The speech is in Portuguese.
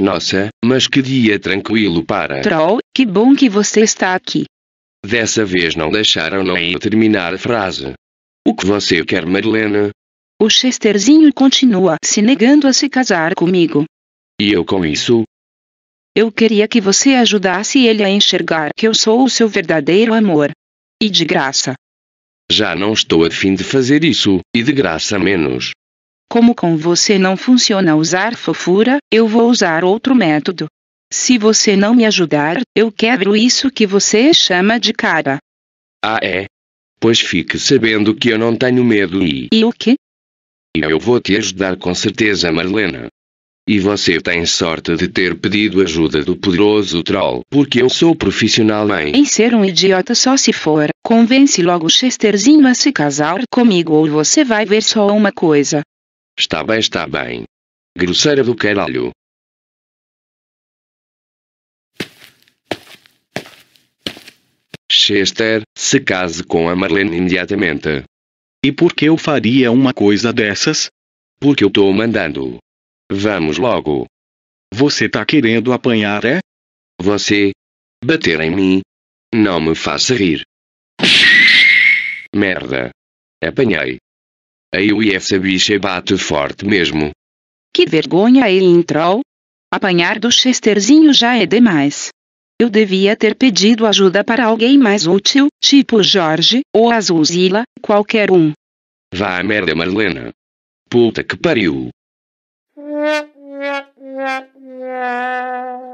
Nossa, mas que dia tranquilo para. Troll, que bom que você está aqui. Dessa vez não deixaram Noé terminar a frase. O que você quer, Marlena? O Chesterzinho continua se negando a se casar comigo. E eu com isso? Eu queria que você ajudasse ele a enxergar que eu sou o seu verdadeiro amor. E de graça. Já não estou a fim de fazer isso, e de graça menos. Como com você não funciona usar fofura, eu vou usar outro método. Se você não me ajudar, eu quebro isso que você chama de cara. Ah, é? Pois fique sabendo que eu não tenho medo e. E o quê? Eu vou te ajudar com certeza, Marlena. E você tem sorte de ter pedido ajuda do poderoso troll, porque eu sou profissional em... Em ser um idiota só se for, convence logo o Chesterzinho a se casar comigo ou você vai ver só uma coisa, Está bem, está bem. Grosseira do caralho. Chester, se case com a Marlene imediatamente. E por que eu faria uma coisa dessas? Porque eu tô mandando. Vamos logo. Você tá querendo apanhar, é? Você. Bater em mim. Não me faça rir. Merda. Apanhei. Aí e essa bicha bate forte mesmo. Que vergonha ele entrou. Apanhar do Chesterzinho já é demais. Eu devia ter pedido ajuda para alguém mais útil, tipo Jorge, ou Azulzila, qualquer um. Vá a merda, Marlena. Puta que pariu.